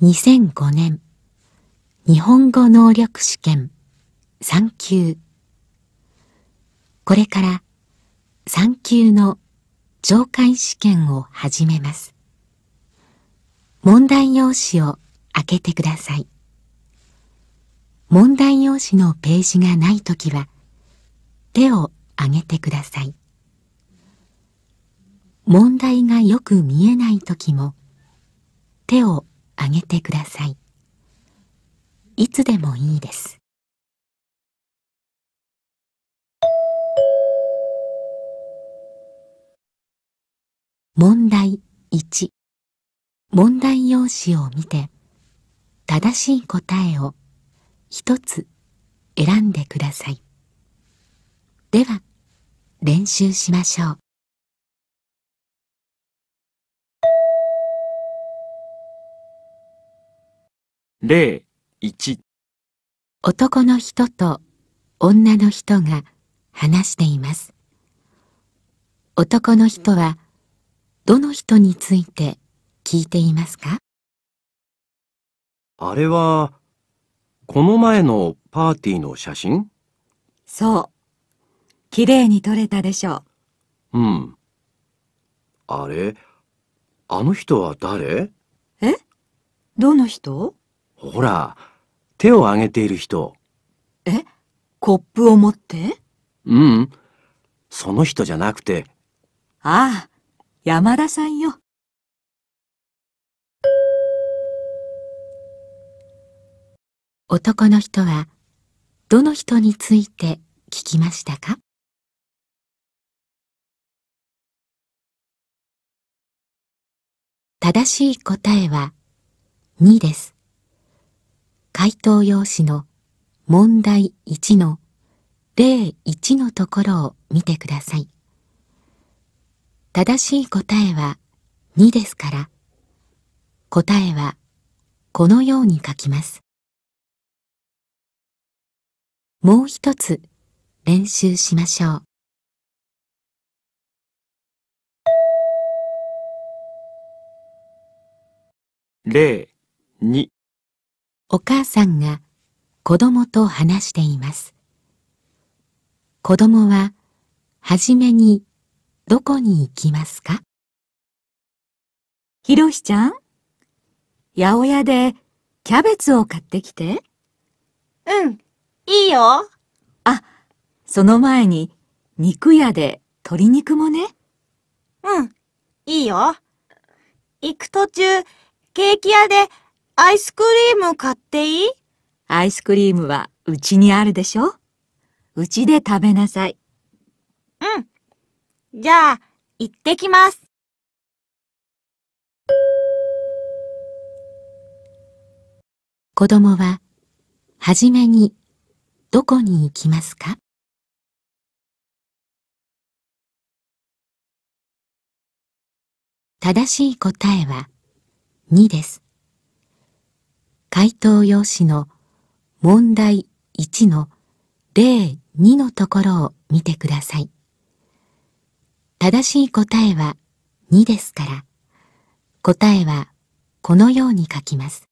2005年日本語能力試験3級これから3級の懲戒試験を始めます問題用紙を開けてください問題用紙のページがないときは手を挙げてください問題がよく見えないときも手をあげてくださいいつでもいいです問題1問題用紙を見て正しい答えを一つ選んでくださいでは練習しましょう0 1男の人と女の人が話しています男の人はどの人について聞いていますかあれはこの前のパーティーの写真そう綺麗に撮れたでしょううんあれあの人は誰えどの人ほら、手を挙げている人。えコップを持ってうん。その人じゃなくて。ああ、山田さんよ。男の人は、どの人について聞きましたか正しい答えは2です。回答用紙の問題1の例1のところを見てください。正しい答えは2ですから、答えはこのように書きます。もう一つ練習しましょう。例2お母さんが子供と話しています。子供ははじめにどこに行きますかひろしちゃん、八百屋でキャベツを買ってきて。うん、いいよ。あ、その前に肉屋で鶏肉もね。うん、いいよ。行く途中、ケーキ屋でアイスクリーム買っていいアイスクリームはうちにあるでしょうちで食べなさい。うん。じゃあ、行ってきます。子供は、はじめに、どこに行きますか正しい答えは2です。回答用紙の問題1の例2のところを見てください。正しい答えは2ですから、答えはこのように書きます。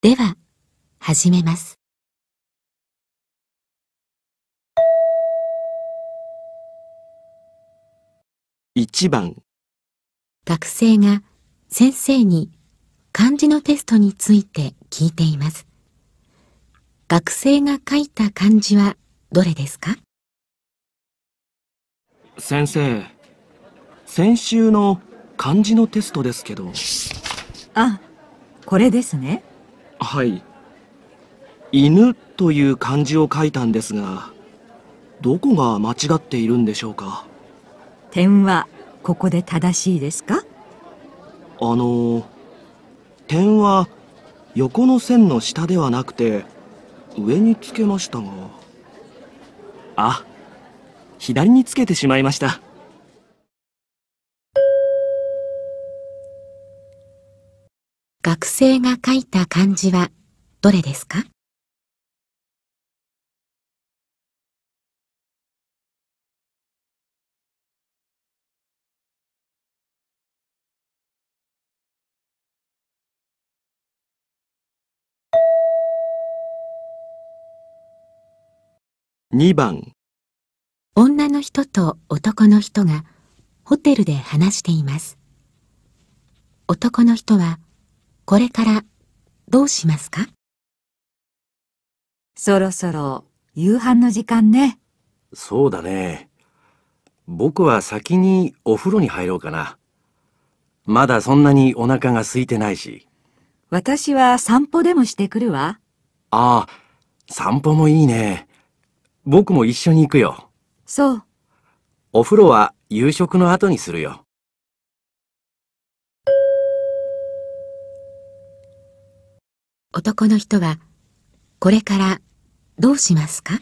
では、始めます。1番学生が先生に漢字のテストについて聞いています。学生が書いた漢字はどれですか先生、先週の漢字のテストですけど。あ、これですね。はい。犬という漢字を書いたんですが、どこが間違っているんでしょうか点はここで正しいですかあの点は横の線の下ではなくて上につけましたがあ左につけてしまいました学生が書いた漢字はどれですか2番女の人と男の人がホテルで話しています男の人はこれからどうしますかそろそろ夕飯の時間ねそうだね僕は先にお風呂に入ろうかなまだそんなにお腹が空いてないし私は散歩でもしてくるわああ散歩もいいね僕も一緒に行くよ。そう。お風呂は夕食の後にするよ。男の人は、これからどうしますか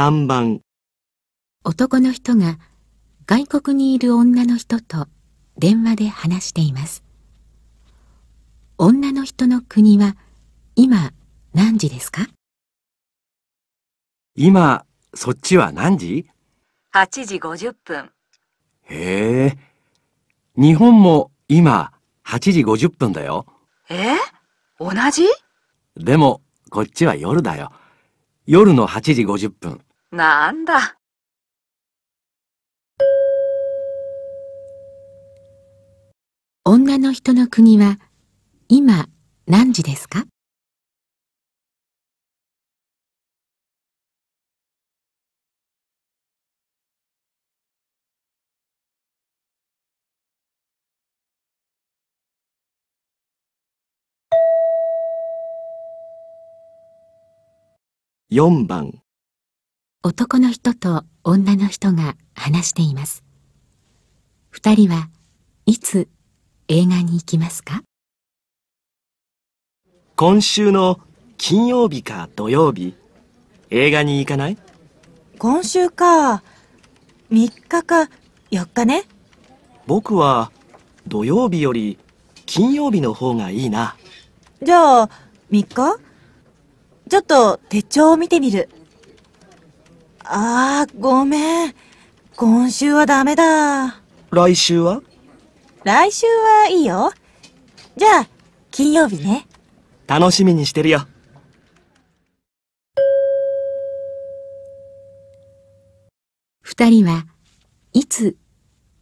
3番男の人が外国にいる女の人と電話で話しています女の人の国は今何時ですか今そっちは何時 ?8 時50分へえ日本も今8時50分だよえ同じでもこっちは夜だよ夜の8時50分なんだ。女の人の国は今何時ですか4番男の人と女の人が話しています二人はいつ映画に行きますか今週の金曜日か土曜日映画に行かない今週か3日か4日ね僕は土曜日より金曜日の方がいいなじゃあ3日ちょっと手帳を見てみるああ、ごめん。今週はダメだ。来週は来週はいいよ。じゃあ、金曜日ね。楽しみにしてるよ。二人はいつ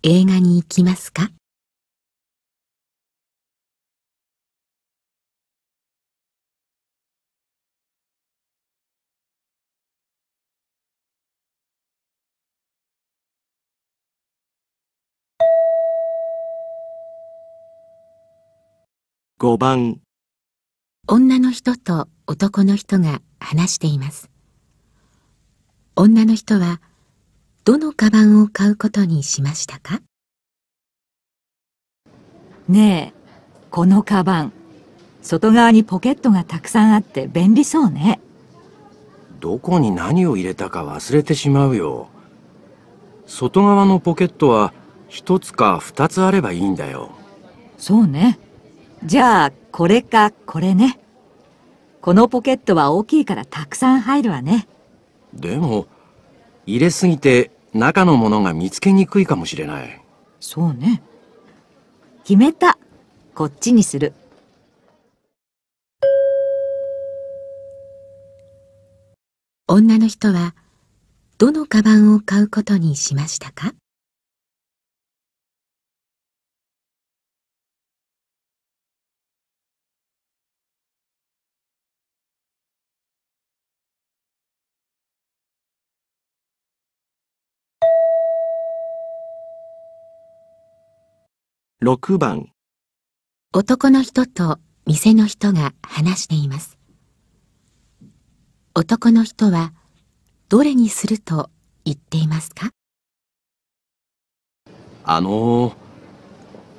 映画に行きますか5番女の人と男の人が話しています女の人はどのカバンを買うことにしましたかねえこのカバン外側にポケットがたくさんあって便利そうねどこに何を入れたか忘れてしまうよ外側のポケットは一つか二つあればいいんだよそうねじゃあ、これかこれね。このポケットは大きいからたくさん入るわね。でも、入れすぎて中のものが見つけにくいかもしれない。そうね。決めた。こっちにする。女の人は、どのカバンを買うことにしましたか6番男の人と店の人が話しています男の人はどれにすると言っていますかあの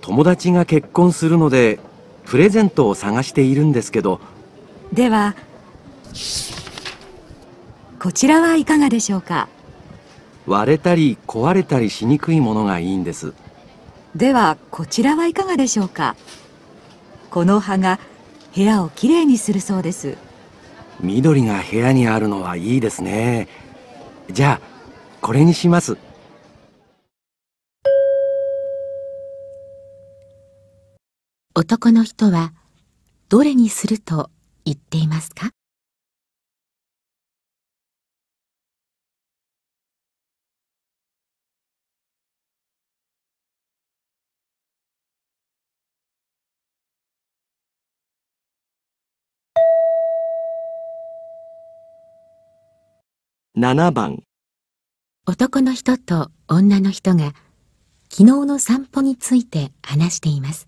友達が結婚するのでプレゼントを探しているんですけどではこちらはいかがでしょうか割れたり壊れたりしにくいものがいいんですではこちらはいかがでしょうかこの葉が部屋をきれいにするそうです緑が部屋にあるのはいいですねじゃあこれにします男の人はどれにすると言っていますか7番男の人と女の人が昨日の散歩について話しています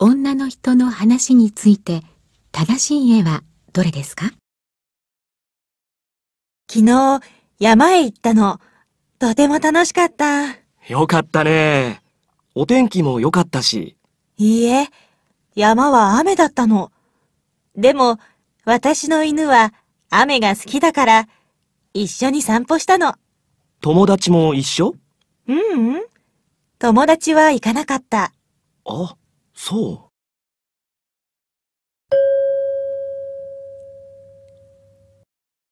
女の人の話について正しい絵はどれですか昨日山へ行ったのとても楽しかったよかったねお天気も良かったしいいえ山は雨だったのでも私の犬は雨が好きだから一緒に散歩したの。友達も一緒うん、うん、友達は行かなかった。あ、そう。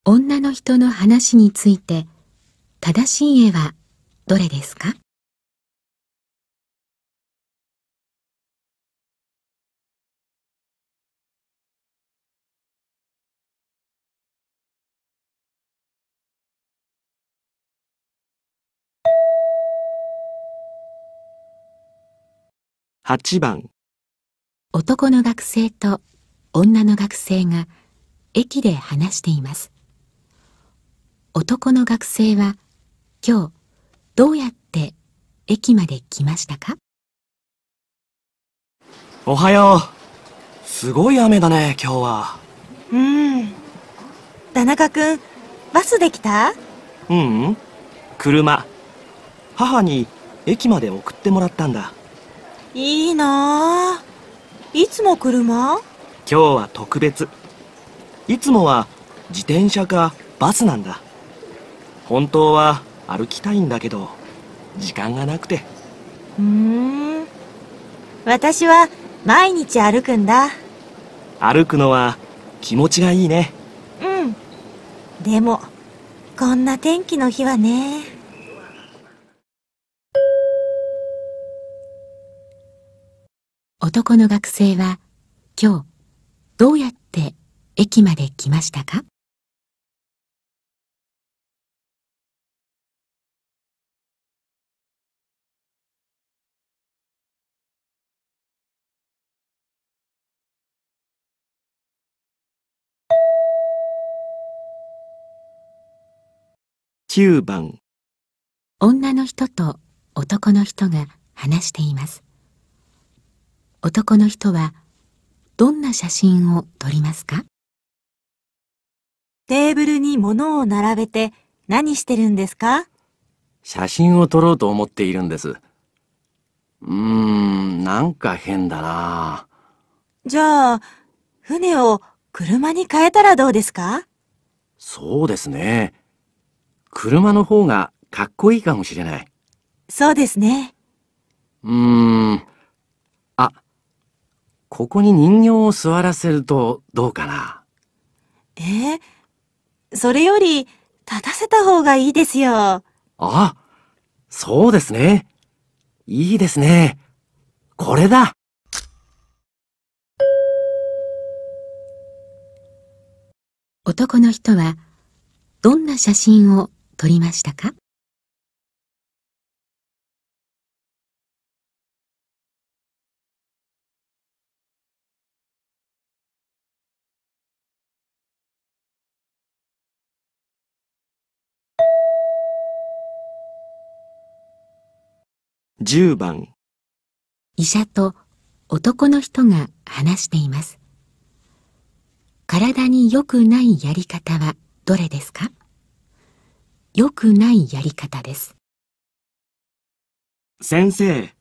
女の人の話について正しい絵はどれですか8番男の学生と女の学生が駅で話しています男の学生は今日どうやって駅まで来ましたかおはようすごい雨だね今日はうん田中君バスできたううん車母に駅まで送ってもらったんだいいなあいつも車今日は特別いつもは自転車かバスなんだ本当は歩きたいんだけど時間がなくてふーん私は毎日歩くんだ歩くのは気持ちがいいねうんでもこんな天気の日はね男の学生は今日どうやって駅まで来ましたか9番女の人と男の人が話しています男の人はどんな写真を撮りますかテーブルに物を並べて何してるんですか写真を撮ろうと思っているんです。うーん、なんか変だなじゃあ、船を車に変えたらどうですかそうですね。車の方がかっこいいかもしれない。そうですね。うーん。ここに人形を座らせるとどうかな。ええー、それより立たせた方がいいですよ。ああ、そうですね。いいですね。これだ。男の人はどんな写真を撮りましたか10番医者と男の人が話しています。体に良くないやり方はどれですか良くないやり方です。先生、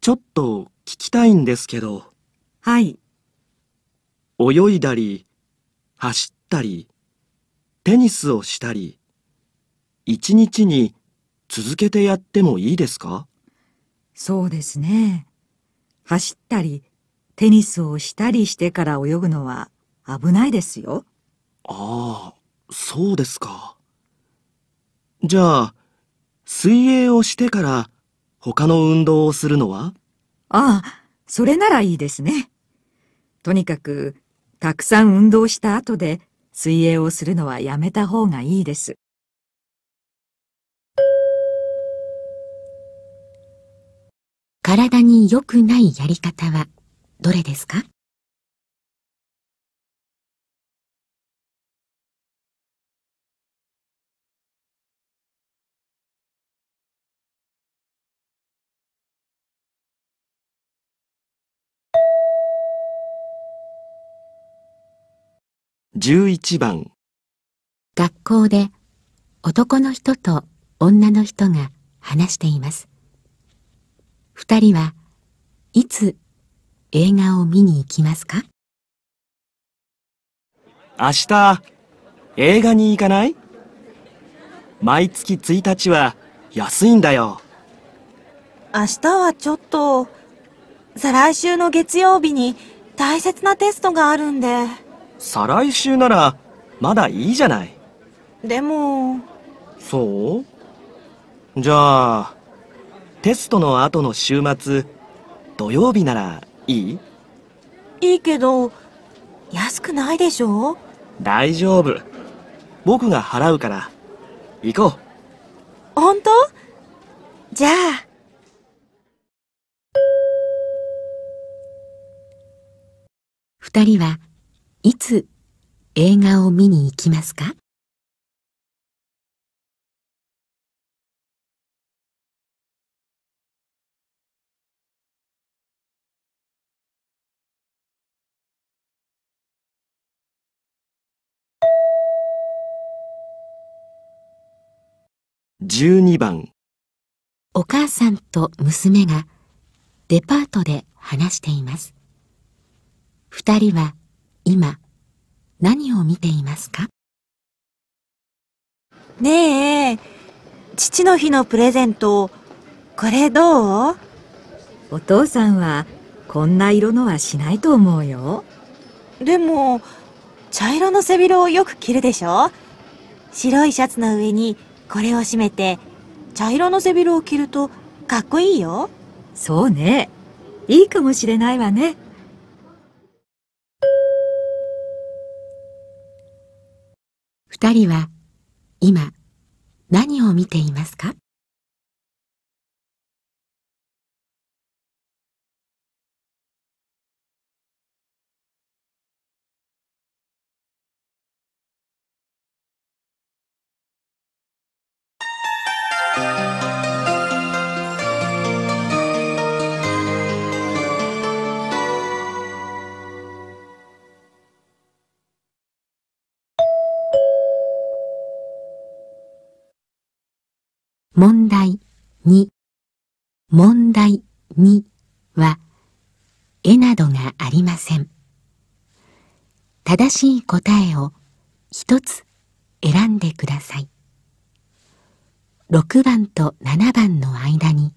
ちょっと聞きたいんですけど。はい。泳いだり、走ったり、テニスをしたり、一日に続けてやってもいいですかそうですね。走ったり、テニスをしたりしてから泳ぐのは危ないですよ。ああ、そうですか。じゃあ、水泳をしてから他の運動をするのはああ、それならいいですね。とにかく、たくさん運動した後で水泳をするのはやめた方がいいです。体に良くないやり方はどれですか11番学校で男の人と女の人が話しています二人はいつ映画を見に行きますか明日映画に行かない毎月一日は安いんだよ明日はちょっと再来週の月曜日に大切なテストがあるんで再来週ならまだいいじゃないでもそうじゃあテストの後の週末土曜日ならいいいいけど安くないでしょ大丈夫僕が払うから行こう本当じゃあ2人はいつ映画を見に行きますか12番お母さんと娘がデパートで話しています二人は今何を見ていますかねえ父の日のプレゼントこれどうお父さんはこんな色のはしないと思うよでも茶色の背広をよく着るでしょ白いシャツの上にこれを締めて、茶色の背広を着るとかっこいいよ。そうね。いいかもしれないわね。二人は今何を見ていますか問題2問題2は絵などがありません正しい答えを一つ選んでください6番と7番の間に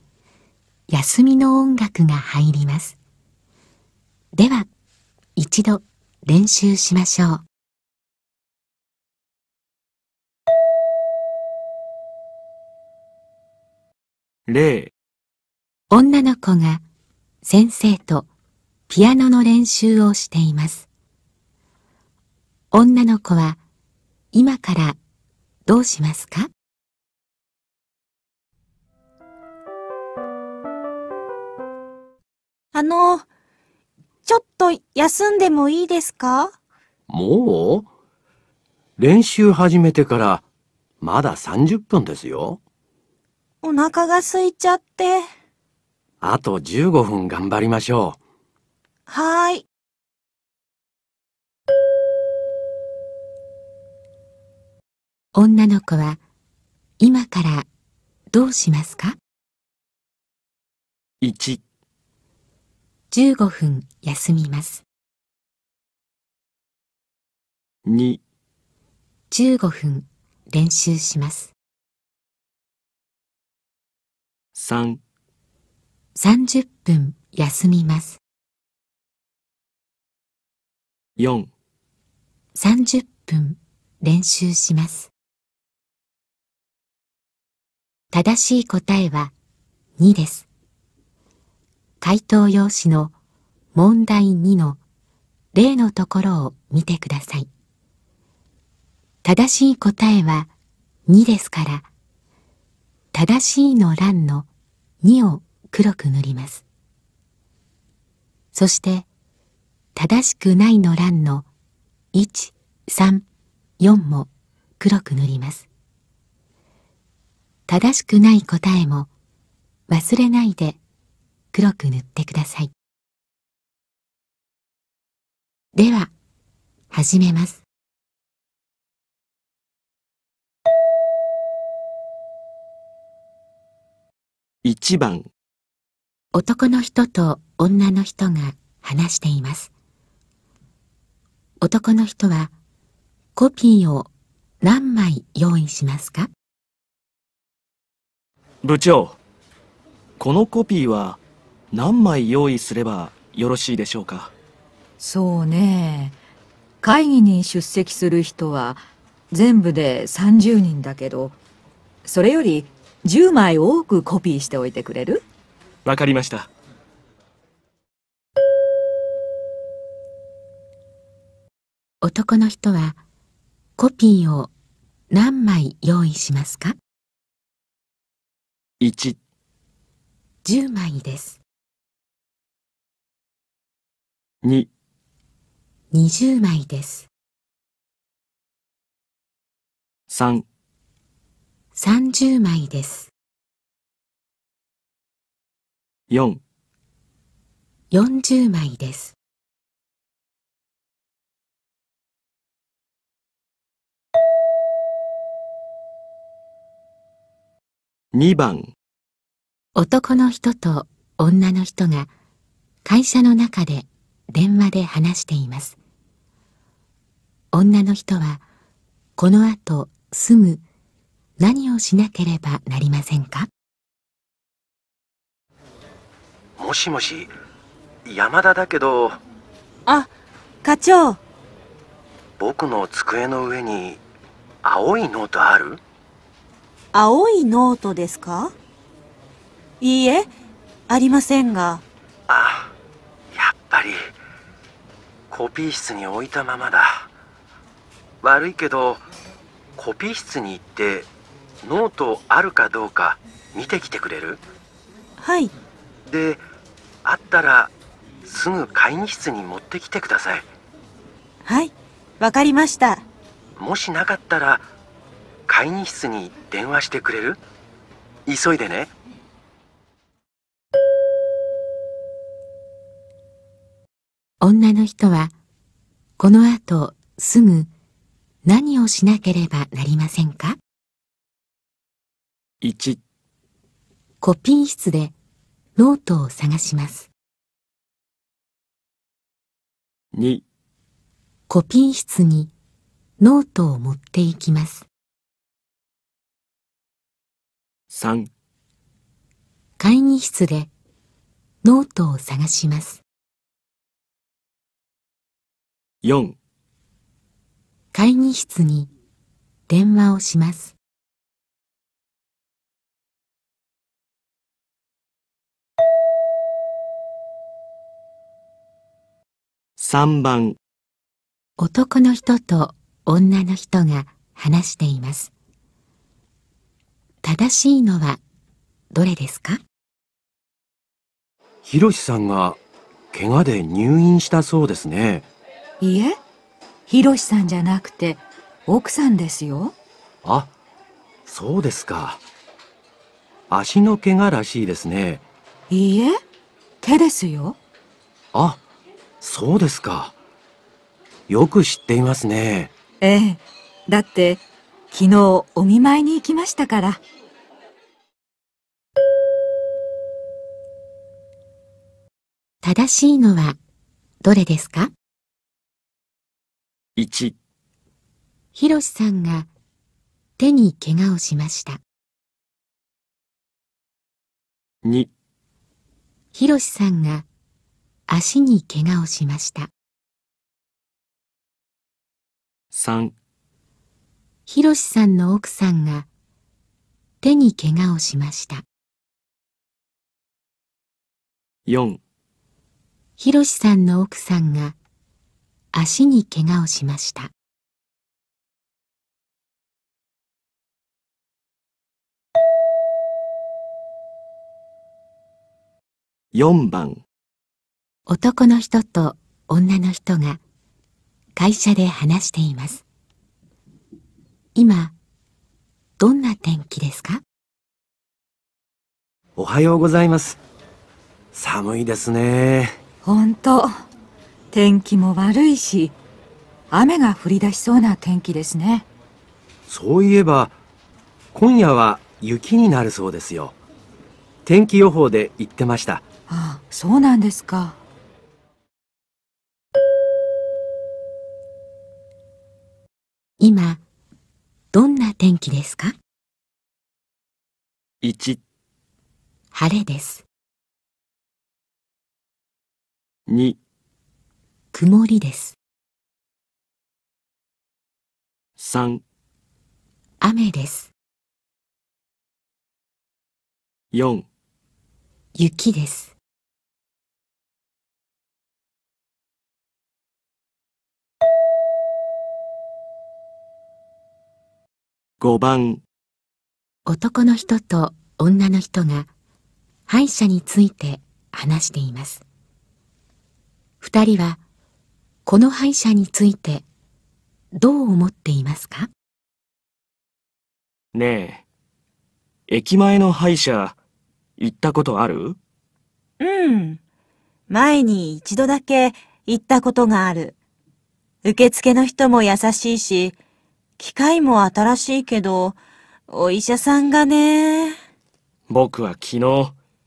休みの音楽が入りますでは一度練習しましょう例女の子が先生とピアノの練習をしています。女の子は今からどうしますかあの、ちょっと休んでもいいですかもう練習始めてからまだ30分ですよ。お腹が空いちゃって。あと15分頑張りましょう。はーい。女の子は今からどうしますか ?1 15分休みます2 15分練習します3 30分休みます4 30分練習します正しい答えは2です回答用紙の問題2の例のところを見てください正しい答えは2ですから正しいの欄の2を黒く塗ります。そして、正しくないの欄の1、3、4も黒く塗ります。正しくない答えも忘れないで黒く塗ってください。では、始めます。一番男の人と女の人が話しています男の人はコピーを何枚用意しますか部長このコピーは何枚用意すればよろしいでしょうかそうね会議に出席する人は全部で30人だけどそれより10枚多くコピーしておいてくれるわかりました男の人はコピーを何枚用意しますか ?1 10枚です2 20枚です3 30枚です。4 40枚です。2番男の人と女の人が会社の中で電話で話しています女の人はこの後すぐ何をしなければなりませんかもしもし山田だけどあ課長僕の机の上に青いノートある青いノートですかいいえありませんがあやっぱりコピー室に置いたままだ悪いけどコピー室に行ってノートあるかどうか見てきてくれるはいであったらすぐ会議室に持ってきてくださいはいわかりましたもしなかったら会議室に電話してくれる急いでね女の人はこの後すぐ何をしなければなりませんか1コピー室でノートを探します2コピー室にノートを持っていきます3会議室でノートを探します4会議室に電話をします3番男の人と女の人が話しています正しいのはどれですかひろしさんが怪我で入院したそうですねいいえひろしさんじゃなくて奥さんですよあそうですか足の怪我らしいですねいいえ手ですよあそうですか。よく知っていますね。ええ。だって、昨日お見舞いに行きましたから。正しいのはどれですか ?1 ひろしさんが手に怪我をしました。2ひろしさんが足に怪我をしました三、ひろしさんの奥さんが手に怪我をしました四、ひろしさんの奥さんが足に怪我をしました4番男の人と女の人が会社で話しています。今、どんな天気ですかおはようございます。寒いですね。ほんと、天気も悪いし、雨が降り出しそうな天気ですね。そういえば、今夜は雪になるそうですよ。天気予報で言ってました。ああ、そうなんですか。今、どんな天気ですか ?1 晴れです。2曇りです。3雨です。4雪です。5番男の人と女の人が歯医者について話しています二人はこの歯医者についてどう思っていますかねえ駅前の歯医者行ったことあるうん前に一度だけ行ったことがある受付の人も優しいし機械も新しいけど、お医者さんがね。僕は昨日、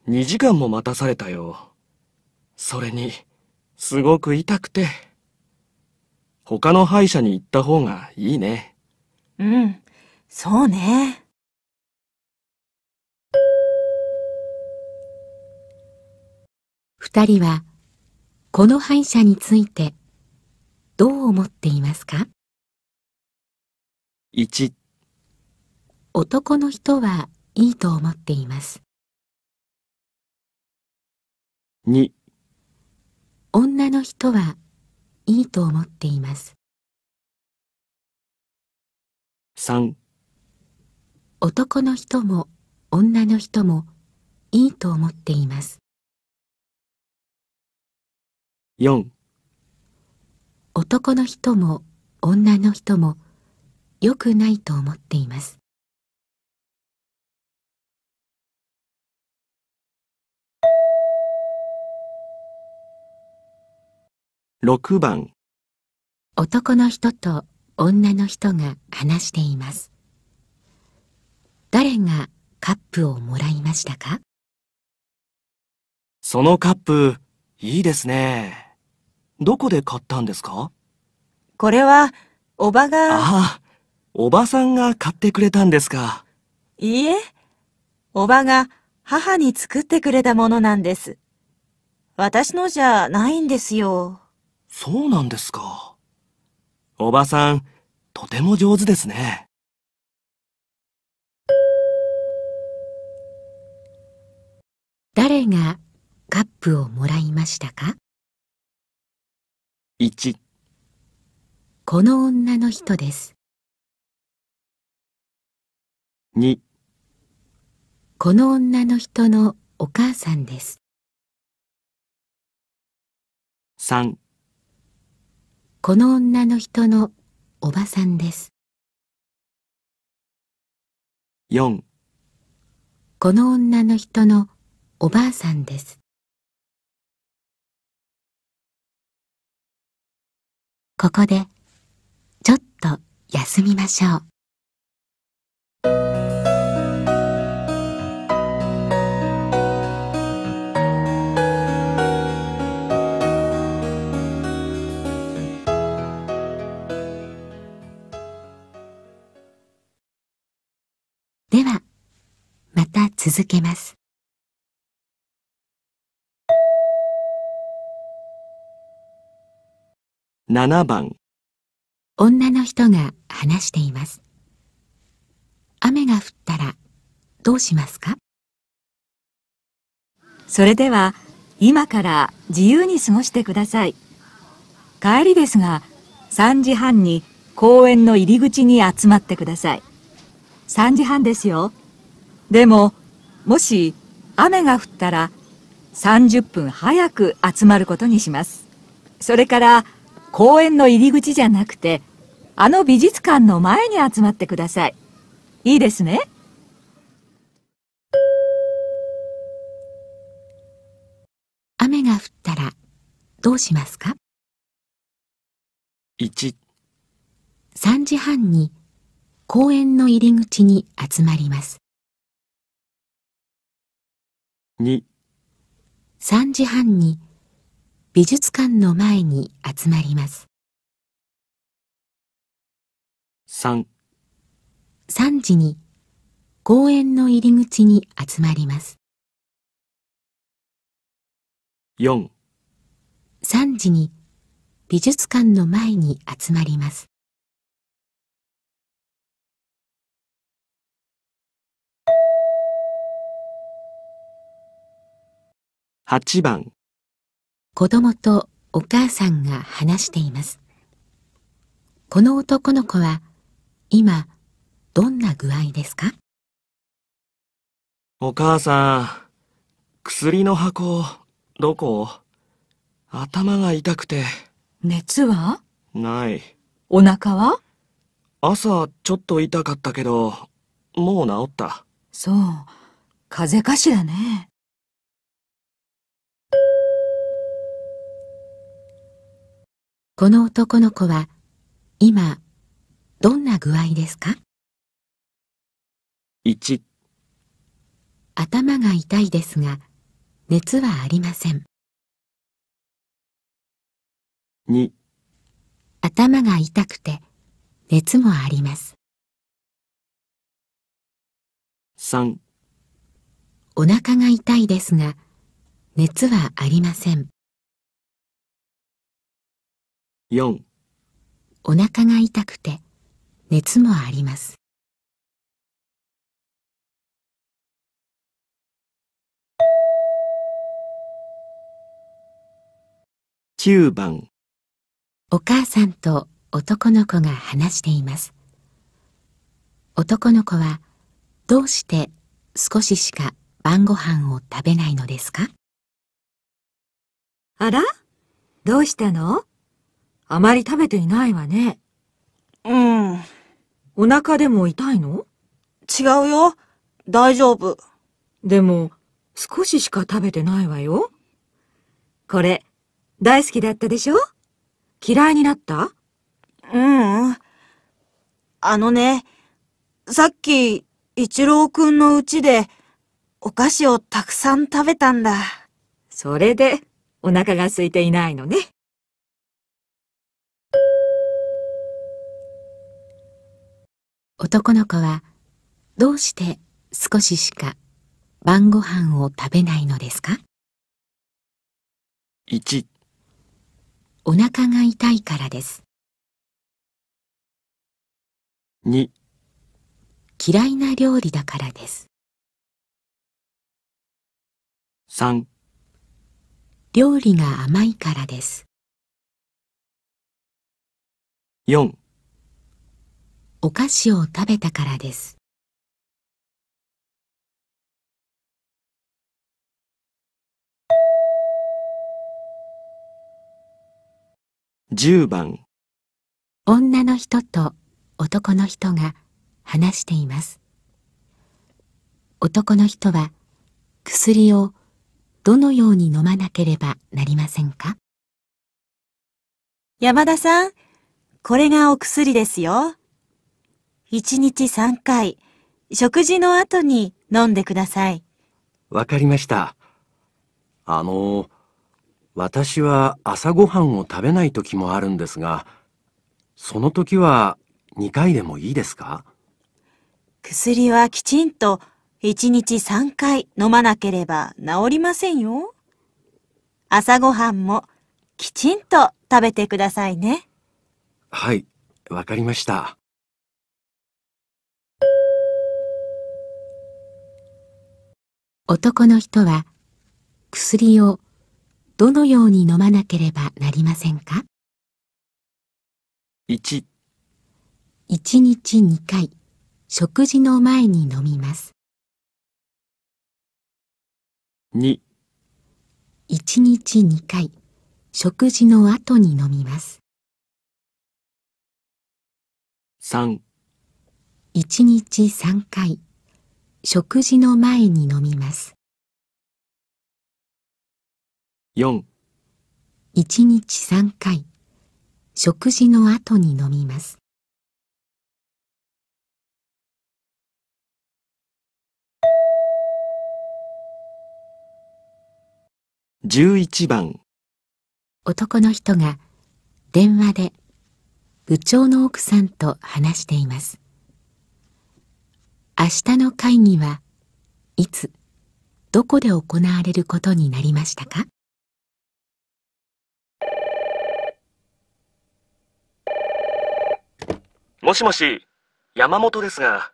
2時間も待たされたよ。それに、すごく痛くて。他の歯医者に行った方がいいね。うん、そうね。二人はこの歯医者についてどう思っていますか1男の人はいいと思っています2女の人はいいと思っています3男の人も女の人もいいと思っています4男の人も女の人も良くないと思っています6番男の人と女の人が話しています誰がカップをもらいましたかそのカップいいですねどこで買ったんですかこれはおばがああおばさんが買ってくれたんですか。いいえ、おばが母に作ってくれたものなんです。私のじゃないんですよ。そうなんですか。おばさん、とても上手ですね。誰がカップをもらいましたか ?1 この女の人です。2この女の人のお母さんです3この女の人のおばさんです4この女の人のおばあさんですここでちょっと休みましょう続けます。7番女の人が話しています。雨が降ったらどうしますかそれでは今から自由に過ごしてください。帰りですが3時半に公園の入り口に集まってください。3時半ですよ。でももし雨が降ったら30分早く集まることにします。それから公園の入り口じゃなくてあの美術館の前に集まってください。いいですね。雨が降ったらどうしますか ?1 3時半に公園の入り口に集まります。2 3時半に美術館の前に集まります3 3時に公園の入り口に集まります43時に美術館の前に集まります8番子供とお母さんが話していますこの男の子は今どんな具合ですかお母さん薬の箱どこ頭が痛くて熱はないお腹は朝ちょっと痛かったけどもう治ったそう風邪かしらねこの男の子は今どんな具合ですか 1, 頭が痛いですが熱はありません2頭が痛くて熱もあります3お腹が痛いですが熱はありません4お腹が痛くて熱もあります9番お母さんと男の子が話しています男の子はどうして少ししか晩ご飯を食べないのですかあらどうしたのあまり食べていないわね。うん。お腹でも痛いの違うよ。大丈夫。でも、少ししか食べてないわよ。これ、大好きだったでしょ嫌いになったうん、ん。あのね、さっき、一郎くんの家で、お菓子をたくさん食べたんだ。それで、お腹が空いていないのね。男の子はどうして少ししか晩ご飯を食べないのですか 1, 1お腹が痛いからです2嫌いな料理だからです3料理が甘いからです4お菓子を食べたからです。10番女の人と男の人が話しています男の人は薬をどのように飲まなければなりませんか山田さん、これがお薬ですよ。1日3回、食事の後に飲んでください。わかりました。あの、私は朝ごはんを食べない時もあるんですが、その時は2回でもいいですか薬はきちんと1日3回飲まなければ治りませんよ。朝ごはんもきちんと食べてくださいね。はい、わかりました。男の人は薬をどのように飲まなければなりませんか 1, 1日2回食事の前に飲みます21日2回食事の後に飲みます31日3回食事の前に飲みます。4一日三回、食事の後に飲みます。11番男の人が電話で部長の奥さんと話しています。明日の会議はいつどこで行われることになりましたかもしもし山本ですが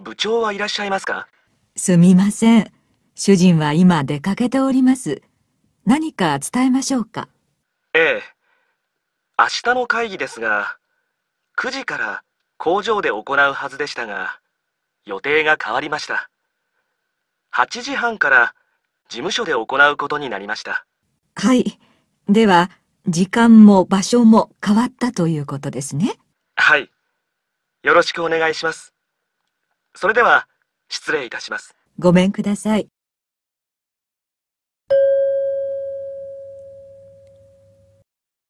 部長はいらっしゃいますかすみません主人は今出かけております何か伝えましょうかええ明日の会議ですが9時から工場で行うはずでしたが予定が変わりました。8時半から事務所で行うことになりました。はい。では、時間も場所も変わったということですね。はい。よろしくお願いします。それでは、失礼いたします。ごめんください。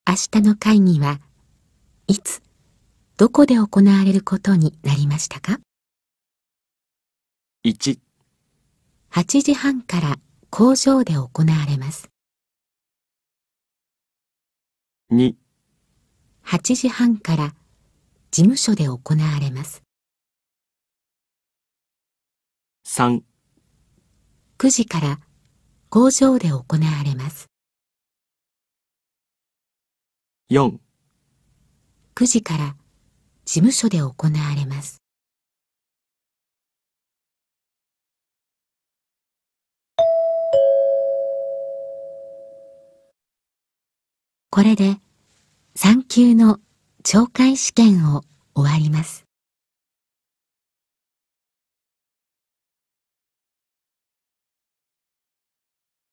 明日の会議はいつ、どこで行われることになりましたか1 8時半から工場で行われます28時半から事務所で行われます39時から工場で行われます49時から事務所で行われますこれで3級の懲戒試験を終わります。